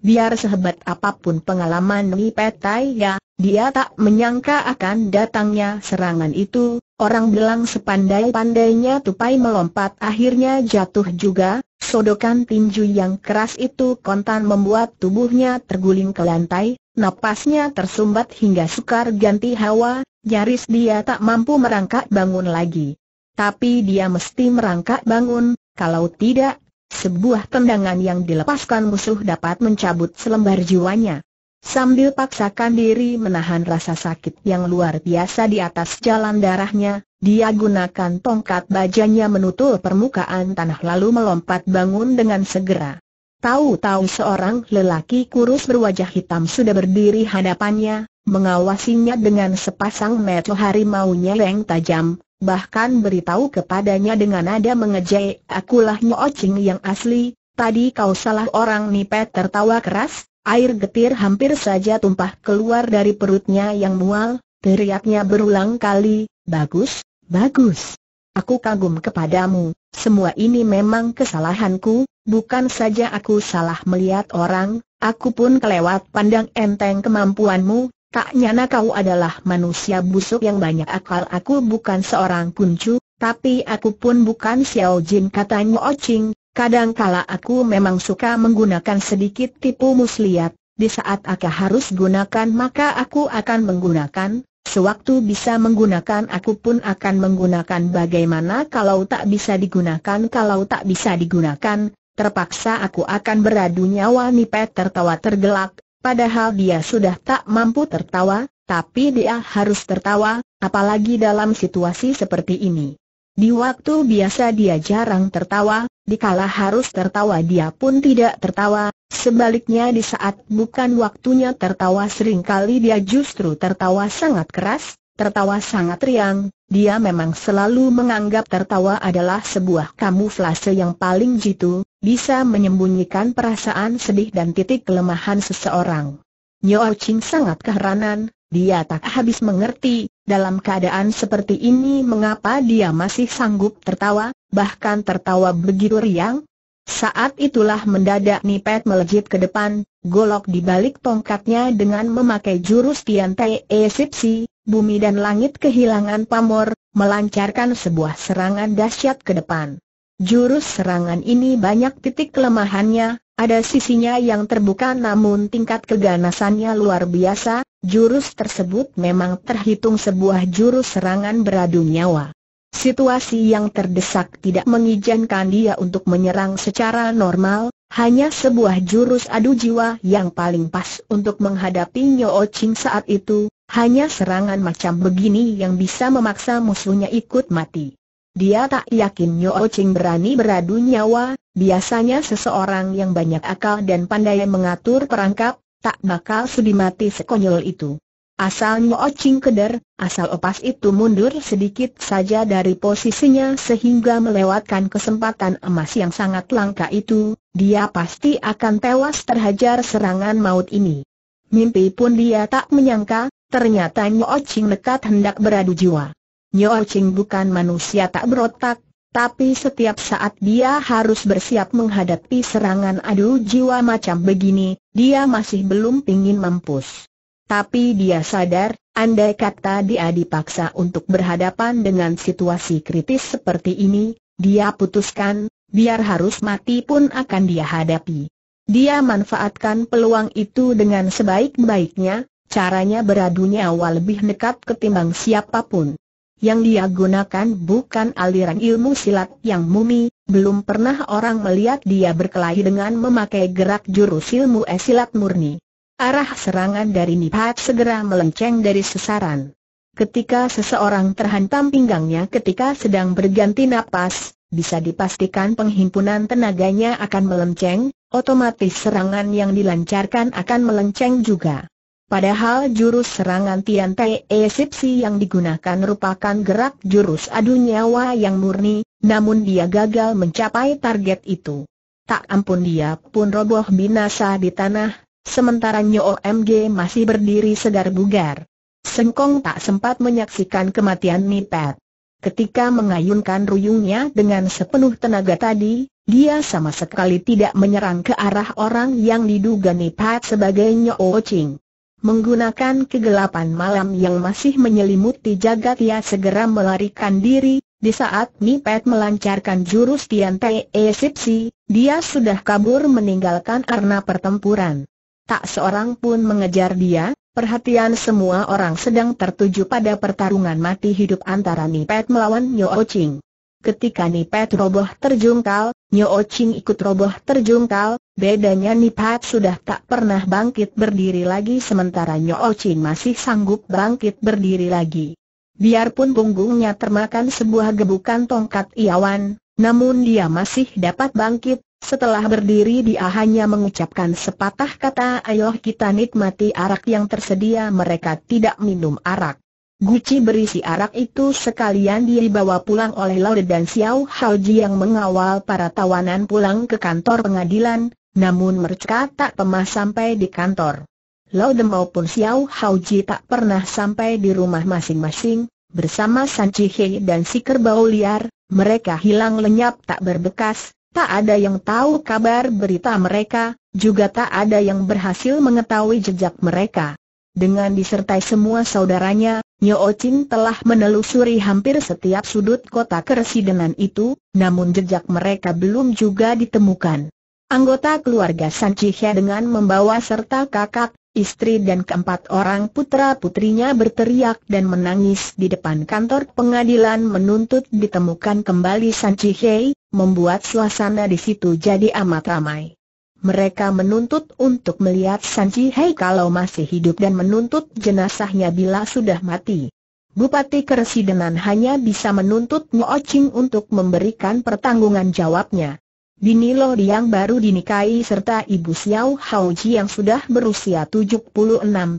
Biar sehebat apapun pengalaman Petai ya, dia tak menyangka akan datangnya serangan itu, orang bilang sepandai-pandainya tupai melompat akhirnya jatuh juga, sodokan tinju yang keras itu kontan membuat tubuhnya terguling ke lantai, napasnya tersumbat hingga sukar ganti hawa, nyaris dia tak mampu merangkak bangun lagi. Tapi dia mesti merangkak bangun, kalau tidak sebuah tendangan yang dilepaskan musuh dapat mencabut selembar jiwanya. Sambil paksakan diri menahan rasa sakit yang luar biasa di atas jalan darahnya, dia gunakan tongkat bajanya menutup permukaan tanah lalu melompat bangun dengan segera. Tahu-tahu seorang lelaki kurus berwajah hitam sudah berdiri hadapannya, mengawasinya dengan sepasang mata harimau nyeleng tajam, bahkan beritahu kepadanya dengan nada mengejek, akulah Nyo Ching yang asli, tadi kau salah orang nipet tertawa keras, air getir hampir saja tumpah keluar dari perutnya yang mual, teriaknya berulang kali, bagus, bagus. Aku kagum kepadamu, semua ini memang kesalahanku, bukan saja aku salah melihat orang, aku pun kelewat pandang enteng kemampuanmu, Tak nyana kau adalah manusia busuk yang banyak akal Aku bukan seorang kuncu, tapi aku pun bukan Xiao Jin Katanya Ocing. Ching Kadangkala aku memang suka menggunakan sedikit tipu muslihat Di saat aku harus gunakan maka aku akan menggunakan Sewaktu bisa menggunakan aku pun akan menggunakan bagaimana kalau tak bisa digunakan Kalau tak bisa digunakan, terpaksa aku akan beradu nyawa Nipet tertawa tergelak Padahal dia sudah tak mampu tertawa, tapi dia harus tertawa, apalagi dalam situasi seperti ini. Di waktu biasa dia jarang tertawa, dikala harus tertawa dia pun tidak tertawa, sebaliknya di saat bukan waktunya tertawa seringkali dia justru tertawa sangat keras, tertawa sangat riang, dia memang selalu menganggap tertawa adalah sebuah kamuflase yang paling jitu, bisa menyembunyikan perasaan sedih dan titik kelemahan seseorang. Nyo Ching sangat keheranan, dia tak habis mengerti, dalam keadaan seperti ini mengapa dia masih sanggup tertawa, bahkan tertawa begitu riang? Saat itulah mendadak Nipet melejit ke depan, golok di balik tongkatnya dengan memakai jurus Tian Tai Esipsi, bumi dan langit kehilangan pamor, melancarkan sebuah serangan dahsyat ke depan. Jurus serangan ini banyak titik kelemahannya, ada sisinya yang terbuka namun tingkat keganasannya luar biasa, jurus tersebut memang terhitung sebuah jurus serangan beradu nyawa. Situasi yang terdesak tidak mengizinkan dia untuk menyerang secara normal, hanya sebuah jurus adu jiwa yang paling pas untuk menghadapi Nyo Ching saat itu, hanya serangan macam begini yang bisa memaksa musuhnya ikut mati. Dia tak yakin Nyo oh Ching berani beradu nyawa, biasanya seseorang yang banyak akal dan pandai mengatur perangkap, tak bakal sudi mati sekonyol itu. Asal Nyo oh Ching keder, asal opas itu mundur sedikit saja dari posisinya sehingga melewatkan kesempatan emas yang sangat langka itu, dia pasti akan tewas terhajar serangan maut ini. Mimpi pun dia tak menyangka, ternyata Nyo oh Ching nekat hendak beradu jiwa. Nyo Ching bukan manusia tak berotak, tapi setiap saat dia harus bersiap menghadapi serangan adu jiwa macam begini, dia masih belum pingin mampus. Tapi dia sadar, andai kata dia dipaksa untuk berhadapan dengan situasi kritis seperti ini, dia putuskan, biar harus mati pun akan dia hadapi. Dia manfaatkan peluang itu dengan sebaik-baiknya, caranya beradu nyawa lebih nekat ketimbang siapapun yang dia gunakan bukan aliran ilmu silat yang mumi, belum pernah orang melihat dia berkelahi dengan memakai gerak jurus ilmu esilat murni. Arah serangan dari Nipat segera melenceng dari sesaran. Ketika seseorang terhantam pinggangnya ketika sedang berganti napas, bisa dipastikan penghimpunan tenaganya akan melenceng, otomatis serangan yang dilancarkan akan melenceng juga. Padahal jurus serangan Tian Pei Sipsi yang digunakan merupakan gerak jurus adu nyawa yang murni, namun dia gagal mencapai target itu. Tak ampun dia pun roboh binasa di tanah, sementara Nyo MG masih berdiri segar bugar. Sengkong tak sempat menyaksikan kematian Nipet. Ketika mengayunkan ruyungnya dengan sepenuh tenaga tadi, dia sama sekali tidak menyerang ke arah orang yang diduga Nipet sebagai Nyo Ching. Menggunakan kegelapan malam yang masih menyelimuti jagat ia segera melarikan diri, di saat Nipet melancarkan jurus Tian Te Sipsi, dia sudah kabur meninggalkan arena pertempuran. Tak seorang pun mengejar dia, perhatian semua orang sedang tertuju pada pertarungan mati hidup antara Nipet melawan Nyo Ching. Ketika Nipet roboh terjungkal, Nyo Ching ikut roboh terjungkal, Bedanya Nipat sudah tak pernah bangkit berdiri lagi sementara Nyo Chin masih sanggup bangkit berdiri lagi. Biarpun punggungnya termakan sebuah gebukan tongkat iawan, namun dia masih dapat bangkit, setelah berdiri dia hanya mengucapkan sepatah kata ayo kita nikmati arak yang tersedia mereka tidak minum arak. Guci berisi arak itu sekalian dibawa pulang oleh Laude dan Xiao Haoji yang mengawal para tawanan pulang ke kantor pengadilan, namun mereka tak pernah sampai di kantor. Laude maupun Xiao Haoji tak pernah sampai di rumah masing-masing, bersama San Chihe dan si kerbau liar, mereka hilang lenyap tak berbekas, tak ada yang tahu kabar berita mereka, juga tak ada yang berhasil mengetahui jejak mereka. Dengan disertai semua saudaranya, Nyo Chin telah menelusuri hampir setiap sudut kota keresidenan itu, namun jejak mereka belum juga ditemukan. Anggota keluarga Sanjihe dengan membawa serta kakak, istri dan keempat orang putra-putrinya berteriak dan menangis di depan kantor pengadilan menuntut ditemukan kembali Sanchi membuat suasana di situ jadi amat ramai. Mereka menuntut untuk melihat Sanchi Hei kalau masih hidup dan menuntut jenazahnya bila sudah mati. Bupati Keresidenan hanya bisa menuntut Ngo Ching untuk memberikan pertanggungan jawabnya. Bini Lo yang baru dinikahi serta ibu Xiao Haoji yang sudah berusia 76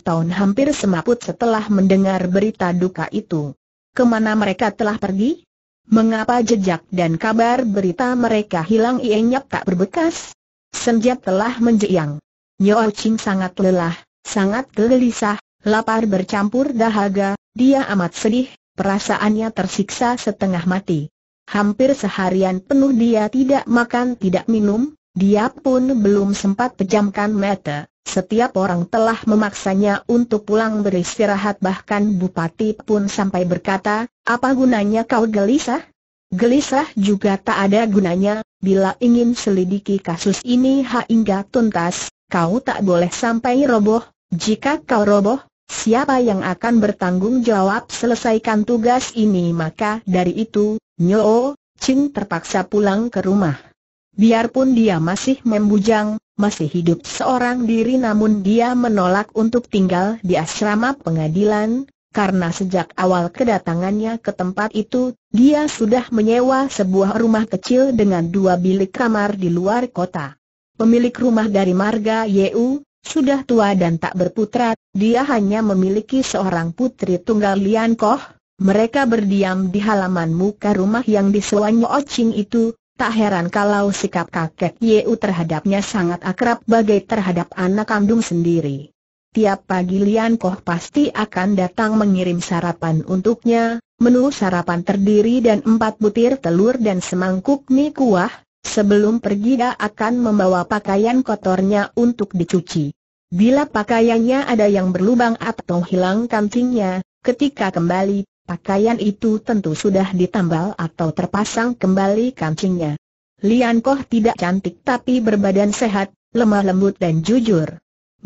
tahun hampir semaput setelah mendengar berita duka itu. Kemana mereka telah pergi? Mengapa jejak dan kabar berita mereka hilang ienyap tak berbekas? Senja telah menjeyang. Nyo Ching sangat lelah, sangat gelisah, lapar bercampur dahaga, dia amat sedih, perasaannya tersiksa setengah mati. Hampir seharian penuh dia tidak makan tidak minum, dia pun belum sempat pejamkan mata. Setiap orang telah memaksanya untuk pulang beristirahat bahkan bupati pun sampai berkata, apa gunanya kau gelisah? Gelisah juga tak ada gunanya, bila ingin selidiki kasus ini hingga tuntas, kau tak boleh sampai roboh, jika kau roboh, Siapa yang akan bertanggung jawab selesaikan tugas ini maka dari itu, Nyo Ching terpaksa pulang ke rumah. Biarpun dia masih membujang, masih hidup seorang diri namun dia menolak untuk tinggal di asrama pengadilan, karena sejak awal kedatangannya ke tempat itu, dia sudah menyewa sebuah rumah kecil dengan dua bilik kamar di luar kota. Pemilik rumah dari marga Yeu, sudah tua dan tak berputra, dia hanya memiliki seorang putri tunggal Lian Koh. Mereka berdiam di halaman muka rumah yang disewanya Mo itu, Tak heran kalau sikap kakek Yeu terhadapnya sangat akrab bagai terhadap anak kandung sendiri. Tiap pagi Lian Koh pasti akan datang mengirim sarapan untuknya, menu sarapan terdiri dan empat butir telur dan semangkuk mie kuah, Sebelum pergi dia akan membawa pakaian kotornya untuk dicuci. Bila pakaiannya ada yang berlubang atau hilang kancingnya, ketika kembali, pakaian itu tentu sudah ditambal atau terpasang kembali kancingnya. Lian Koh tidak cantik tapi berbadan sehat, lemah lembut dan jujur.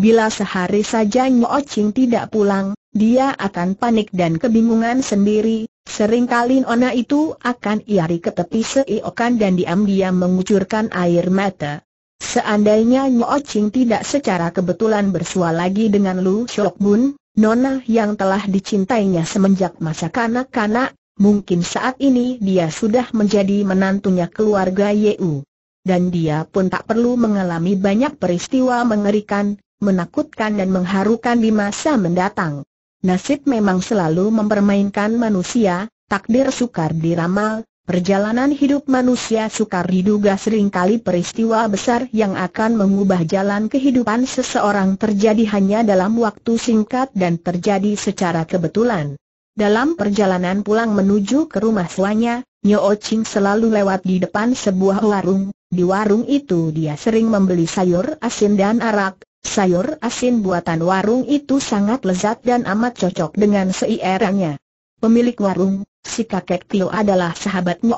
Bila sehari saja Nyo Ching tidak pulang, dia akan panik dan kebingungan sendiri, Seringkali Nona itu akan iari ke tepi seiokan dan diam-diam mengucurkan air mata. Seandainya Nyo Ching tidak secara kebetulan bersua lagi dengan Lu Shok Bun, Nona yang telah dicintainya semenjak masa kanak-kanak, mungkin saat ini dia sudah menjadi menantunya keluarga Yeu. Dan dia pun tak perlu mengalami banyak peristiwa mengerikan, menakutkan dan mengharukan di masa mendatang. Nasib memang selalu mempermainkan manusia, takdir sukar diramal, perjalanan hidup manusia sukar diduga seringkali peristiwa besar yang akan mengubah jalan kehidupan seseorang terjadi hanya dalam waktu singkat dan terjadi secara kebetulan. Dalam perjalanan pulang menuju ke rumah suanya, Nyo Ching selalu lewat di depan sebuah warung. Di warung itu dia sering membeli sayur asin dan arak, Sayur asin buatan warung itu sangat lezat dan amat cocok dengan seiranya. Pemilik warung, si kakek Tio adalah sahabat Ngo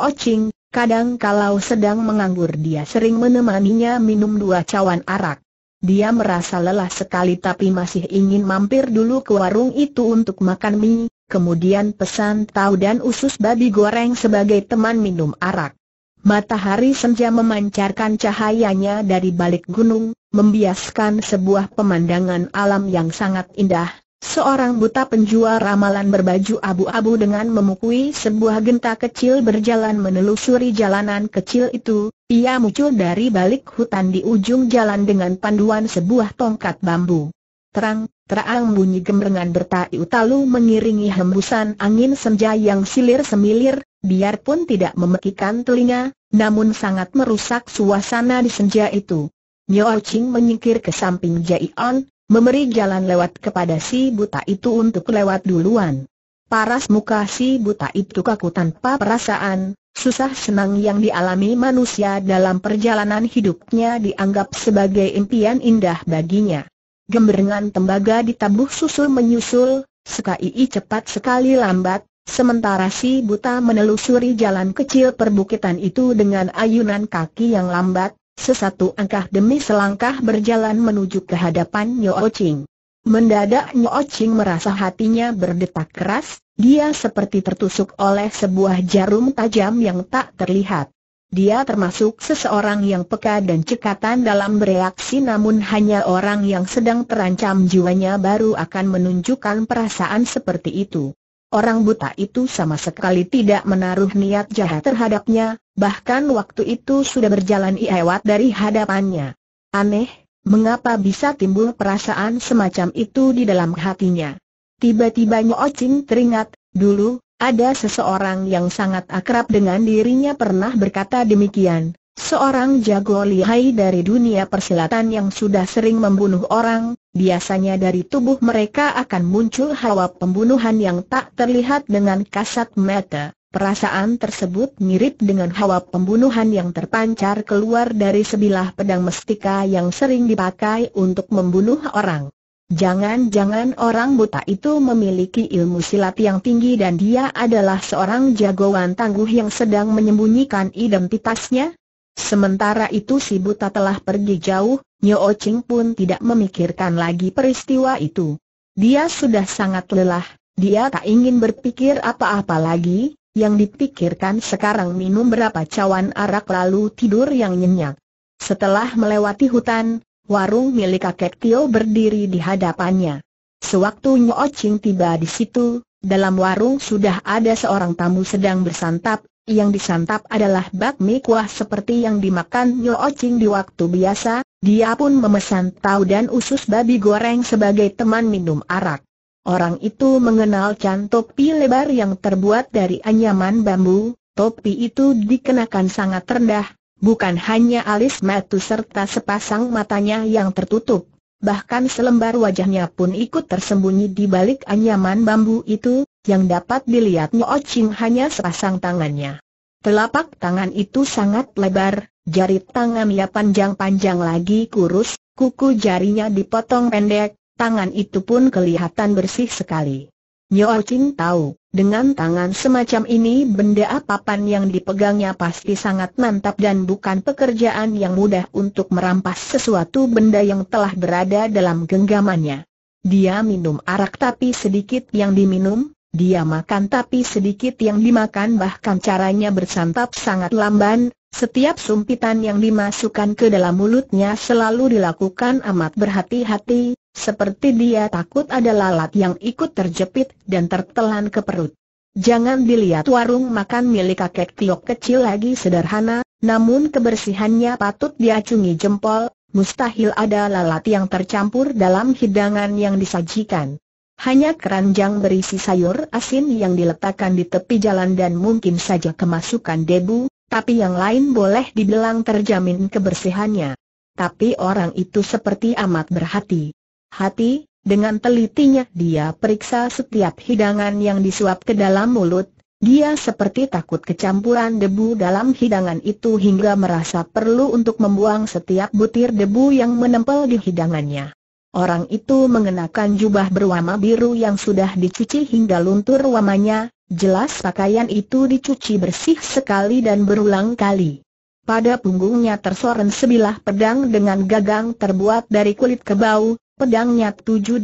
kadang kalau sedang menganggur dia sering menemaninya minum dua cawan arak. Dia merasa lelah sekali tapi masih ingin mampir dulu ke warung itu untuk makan mie, kemudian pesan tahu dan usus babi goreng sebagai teman minum arak. Matahari senja memancarkan cahayanya dari balik gunung, membiaskan sebuah pemandangan alam yang sangat indah. Seorang buta penjual ramalan berbaju abu-abu dengan memukui sebuah genta kecil berjalan menelusuri jalanan kecil itu, ia muncul dari balik hutan di ujung jalan dengan panduan sebuah tongkat bambu. Terang, terang bunyi gemerengan bertai utalu mengiringi hembusan angin senja yang silir-semilir, biarpun tidak memekikan telinga, namun sangat merusak suasana di senja itu. Nyo Ching menyingkir ke samping Jai On, memberi jalan lewat kepada si buta itu untuk lewat duluan. Paras muka si buta itu kaku tanpa perasaan, susah senang yang dialami manusia dalam perjalanan hidupnya dianggap sebagai impian indah baginya. Gemberengan tembaga ditabuh susul menyusul, sekai cepat sekali lambat, Sementara si buta menelusuri jalan kecil perbukitan itu dengan ayunan kaki yang lambat, sesatu angkah demi selangkah berjalan menuju ke hadapan Nyo Ching. Mendadak Nyo Ching merasa hatinya berdetak keras, dia seperti tertusuk oleh sebuah jarum tajam yang tak terlihat. Dia termasuk seseorang yang peka dan cekatan dalam bereaksi namun hanya orang yang sedang terancam jiwanya baru akan menunjukkan perasaan seperti itu. Orang buta itu sama sekali tidak menaruh niat jahat terhadapnya, bahkan waktu itu sudah berjalan iewat dari hadapannya. Aneh, mengapa bisa timbul perasaan semacam itu di dalam hatinya? Tiba-tiba Ching teringat, dulu, ada seseorang yang sangat akrab dengan dirinya pernah berkata demikian. Seorang jago lihai dari dunia persilatan yang sudah sering membunuh orang, biasanya dari tubuh mereka akan muncul hawa pembunuhan yang tak terlihat dengan kasat mata. Perasaan tersebut mirip dengan hawa pembunuhan yang terpancar keluar dari sebilah pedang mestika yang sering dipakai untuk membunuh orang. Jangan-jangan orang buta itu memiliki ilmu silat yang tinggi dan dia adalah seorang jagoan tangguh yang sedang menyembunyikan identitasnya? Sementara itu si buta telah pergi jauh, Nyo Ching pun tidak memikirkan lagi peristiwa itu. Dia sudah sangat lelah, dia tak ingin berpikir apa-apa lagi, yang dipikirkan sekarang minum berapa cawan arak lalu tidur yang nyenyak. Setelah melewati hutan, warung milik kakek Tio berdiri di hadapannya. Sewaktu Nyo Ching tiba di situ, dalam warung sudah ada seorang tamu sedang bersantap, yang disantap adalah bakmi kuah seperti yang dimakan Nyo Ocing di waktu biasa, dia pun memesan tahu dan usus babi goreng sebagai teman minum arak. Orang itu mengenal can topi lebar yang terbuat dari anyaman bambu, topi itu dikenakan sangat rendah, bukan hanya alis matu serta sepasang matanya yang tertutup. Bahkan selembar wajahnya pun ikut tersembunyi di balik anyaman bambu itu, yang dapat dilihat Nyo Ching hanya sepasang tangannya. Telapak tangan itu sangat lebar, jari tangannya panjang-panjang lagi kurus, kuku jarinya dipotong pendek, tangan itu pun kelihatan bersih sekali. Nyo Ching tahu, dengan tangan semacam ini benda apapan yang dipegangnya pasti sangat mantap dan bukan pekerjaan yang mudah untuk merampas sesuatu benda yang telah berada dalam genggamannya. Dia minum arak tapi sedikit yang diminum, dia makan tapi sedikit yang dimakan bahkan caranya bersantap sangat lamban, setiap sumpitan yang dimasukkan ke dalam mulutnya selalu dilakukan amat berhati-hati, seperti dia takut ada lalat yang ikut terjepit dan tertelan ke perut. Jangan dilihat warung makan milik kakek Tiok kecil lagi sederhana, namun kebersihannya patut diacungi jempol, mustahil ada lalat yang tercampur dalam hidangan yang disajikan. Hanya keranjang berisi sayur asin yang diletakkan di tepi jalan dan mungkin saja kemasukan debu, tapi yang lain boleh dibilang terjamin kebersihannya. Tapi orang itu seperti amat berhati. Hati, dengan telitinya dia periksa setiap hidangan yang disuap ke dalam mulut, dia seperti takut kecampuran debu dalam hidangan itu hingga merasa perlu untuk membuang setiap butir debu yang menempel di hidangannya. Orang itu mengenakan jubah berwarna biru yang sudah dicuci hingga luntur warnanya. jelas pakaian itu dicuci bersih sekali dan berulang kali. Pada punggungnya tersoren sebilah pedang dengan gagang terbuat dari kulit kebau, pedangnya 7-8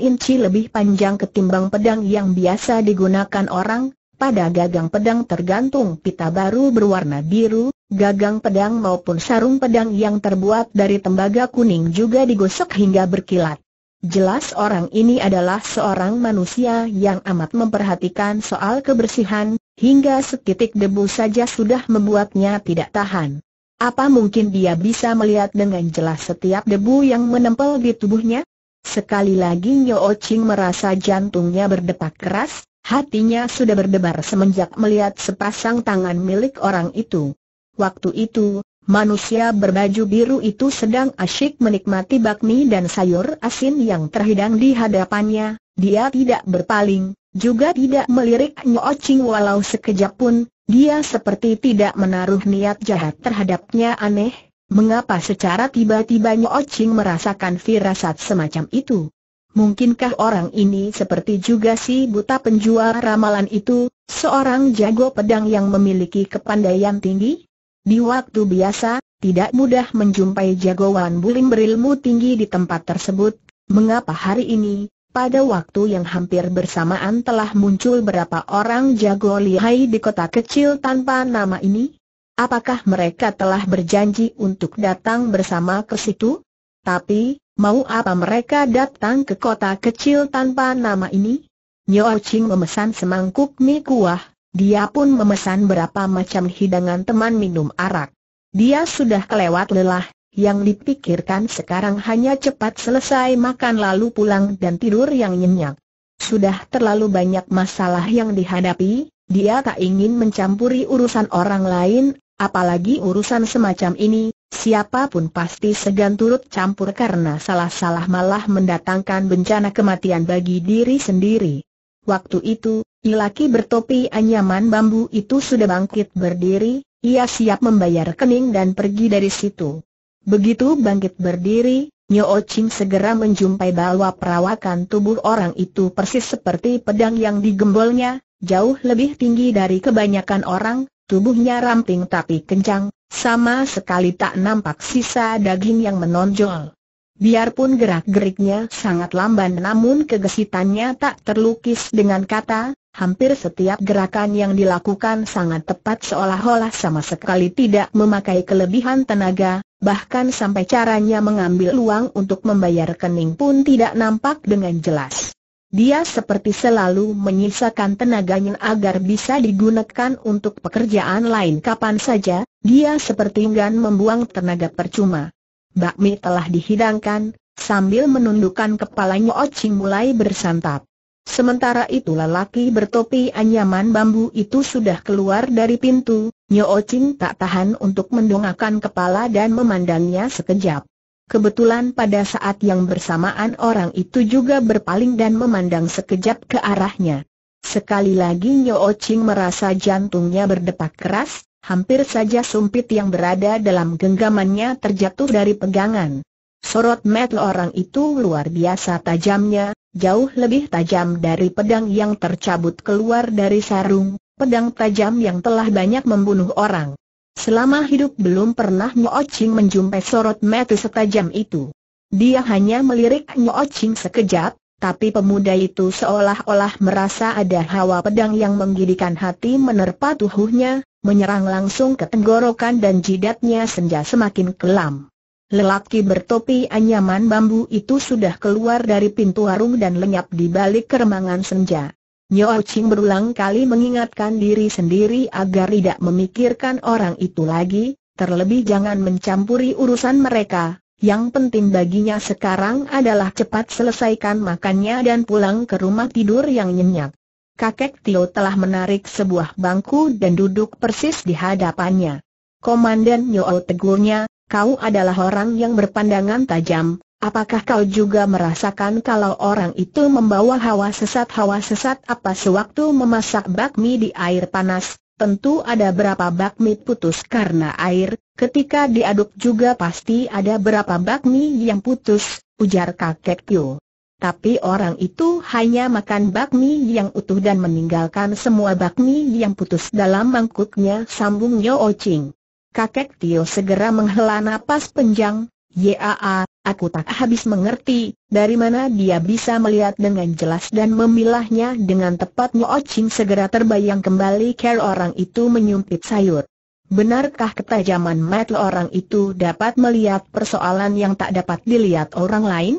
inci lebih panjang ketimbang pedang yang biasa digunakan orang, pada gagang pedang tergantung pita baru berwarna biru, gagang pedang maupun sarung pedang yang terbuat dari tembaga kuning juga digosok hingga berkilat. Jelas orang ini adalah seorang manusia yang amat memperhatikan soal kebersihan, hingga setitik debu saja sudah membuatnya tidak tahan. Apa mungkin dia bisa melihat dengan jelas setiap debu yang menempel di tubuhnya? Sekali lagi Nyo Ching merasa jantungnya berdetak keras, Hatinya sudah berdebar semenjak melihat sepasang tangan milik orang itu. Waktu itu, manusia berbaju biru itu sedang asyik menikmati bakmi dan sayur asin yang terhidang di hadapannya, dia tidak berpaling, juga tidak melirik Nyo Ching walau sekejap pun, dia seperti tidak menaruh niat jahat terhadapnya aneh, mengapa secara tiba-tiba Nyo Ching merasakan firasat semacam itu. Mungkinkah orang ini seperti juga si buta penjual ramalan itu, seorang jago pedang yang memiliki kepandaian tinggi? Di waktu biasa, tidak mudah menjumpai jagoan bulim berilmu tinggi di tempat tersebut, mengapa hari ini, pada waktu yang hampir bersamaan telah muncul berapa orang jago lihai di kota kecil tanpa nama ini? Apakah mereka telah berjanji untuk datang bersama ke situ? Tapi, Mau apa mereka datang ke kota kecil tanpa nama ini? Nyo Ching memesan semangkuk mie kuah, dia pun memesan berapa macam hidangan teman minum arak. Dia sudah kelewat lelah, yang dipikirkan sekarang hanya cepat selesai makan lalu pulang dan tidur yang nyenyak. Sudah terlalu banyak masalah yang dihadapi, dia tak ingin mencampuri urusan orang lain, apalagi urusan semacam ini, Siapapun pasti segan turut campur karena salah-salah malah mendatangkan bencana kematian bagi diri sendiri. Waktu itu, lelaki bertopi anyaman bambu itu sudah bangkit berdiri, ia siap membayar kening dan pergi dari situ. Begitu bangkit berdiri, Nyo Ching segera menjumpai bahwa perawakan tubuh orang itu persis seperti pedang yang digembolnya, jauh lebih tinggi dari kebanyakan orang, tubuhnya ramping tapi kencang, sama sekali tak nampak sisa daging yang menonjol. Biarpun gerak-geriknya sangat lamban namun kegesitannya tak terlukis dengan kata, hampir setiap gerakan yang dilakukan sangat tepat seolah-olah sama sekali tidak memakai kelebihan tenaga, bahkan sampai caranya mengambil uang untuk membayar kening pun tidak nampak dengan jelas. Dia seperti selalu menyisakan tenaganya agar bisa digunakan untuk pekerjaan lain kapan saja, dia seperti enggan membuang tenaga percuma. Bakmi telah dihidangkan, sambil menundukkan kepalanya Ocing mulai bersantap. Sementara itu lelaki bertopi anyaman bambu itu sudah keluar dari pintu, Nyo Ocing tak tahan untuk mendongakkan kepala dan memandangnya sekejap. Kebetulan pada saat yang bersamaan orang itu juga berpaling dan memandang sekejap ke arahnya. Sekali lagi Nyo Ching merasa jantungnya berdetak keras, hampir saja sumpit yang berada dalam genggamannya terjatuh dari pegangan. Sorot mata orang itu luar biasa tajamnya, jauh lebih tajam dari pedang yang tercabut keluar dari sarung, pedang tajam yang telah banyak membunuh orang. Selama hidup belum pernah Nyo Ching menjumpai sorot mata setajam itu. Dia hanya melirik Nyo Ching sekejap, tapi pemuda itu seolah-olah merasa ada hawa pedang yang menggidikan hati menerpa tubuhnya, menyerang langsung ke tenggorokan dan jidatnya senja semakin kelam. Lelaki bertopi anyaman bambu itu sudah keluar dari pintu warung dan lenyap di balik keremangan senja. Nyo Ching berulang kali mengingatkan diri sendiri agar tidak memikirkan orang itu lagi, terlebih jangan mencampuri urusan mereka. Yang penting baginya sekarang adalah cepat selesaikan makannya dan pulang ke rumah tidur yang nyenyak. Kakek Tio telah menarik sebuah bangku dan duduk persis di hadapannya. Komandan Nyo tegurnya, kau adalah orang yang berpandangan tajam, Apakah kau juga merasakan kalau orang itu membawa hawa sesat-hawa sesat apa sewaktu memasak bakmi di air panas? Tentu ada berapa bakmi putus karena air, ketika diaduk juga pasti ada berapa bakmi yang putus, ujar kakek Kyo. Tapi orang itu hanya makan bakmi yang utuh dan meninggalkan semua bakmi yang putus dalam mangkuknya sambung Yo Oching. Kakek Tio segera menghela napas penjang, Yaa, Aku tak habis mengerti, dari mana dia bisa melihat dengan jelas dan memilahnya dengan tepat Ngo Ching segera terbayang kembali care orang itu menyumpit sayur. Benarkah ketajaman mata orang itu dapat melihat persoalan yang tak dapat dilihat orang lain?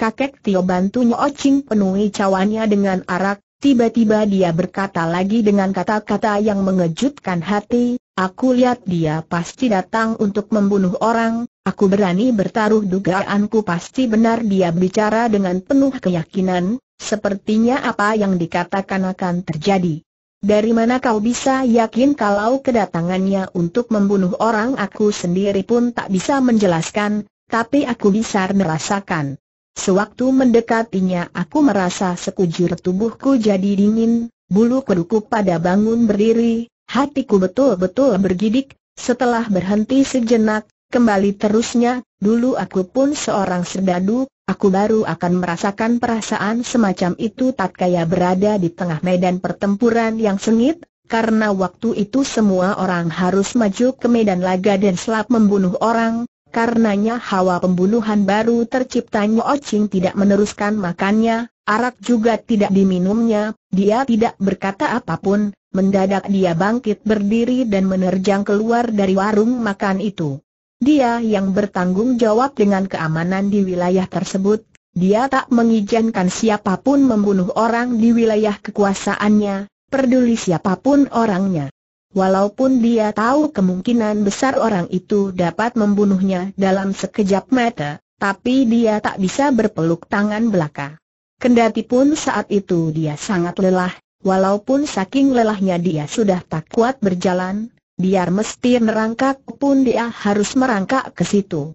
Kakek Tio bantu Ngo Ching penuhi cawannya dengan arak, tiba-tiba dia berkata lagi dengan kata-kata yang mengejutkan hati, Aku lihat dia pasti datang untuk membunuh orang, Aku berani bertaruh dugaanku pasti benar dia bicara dengan penuh keyakinan, sepertinya apa yang dikatakan akan terjadi. Dari mana kau bisa yakin kalau kedatangannya untuk membunuh orang aku sendiri pun tak bisa menjelaskan, tapi aku bisa merasakan. Sewaktu mendekatinya aku merasa sekujur tubuhku jadi dingin, bulu kuduku pada bangun berdiri, hatiku betul-betul bergidik, setelah berhenti sejenak, Kembali terusnya, dulu aku pun seorang serdadu, aku baru akan merasakan perasaan semacam itu tak kaya berada di tengah medan pertempuran yang sengit, karena waktu itu semua orang harus maju ke medan laga dan selap membunuh orang, karenanya hawa pembunuhan baru terciptanya Ocing tidak meneruskan makannya, arak juga tidak diminumnya, dia tidak berkata apapun, mendadak dia bangkit berdiri dan menerjang keluar dari warung makan itu. Dia yang bertanggung jawab dengan keamanan di wilayah tersebut, dia tak mengizinkan siapapun membunuh orang di wilayah kekuasaannya, peduli siapapun orangnya. Walaupun dia tahu kemungkinan besar orang itu dapat membunuhnya dalam sekejap mata, tapi dia tak bisa berpeluk tangan belaka. Kendati pun saat itu dia sangat lelah, walaupun saking lelahnya dia sudah tak kuat berjalan, biar mesti merangkak pun dia harus merangkak ke situ.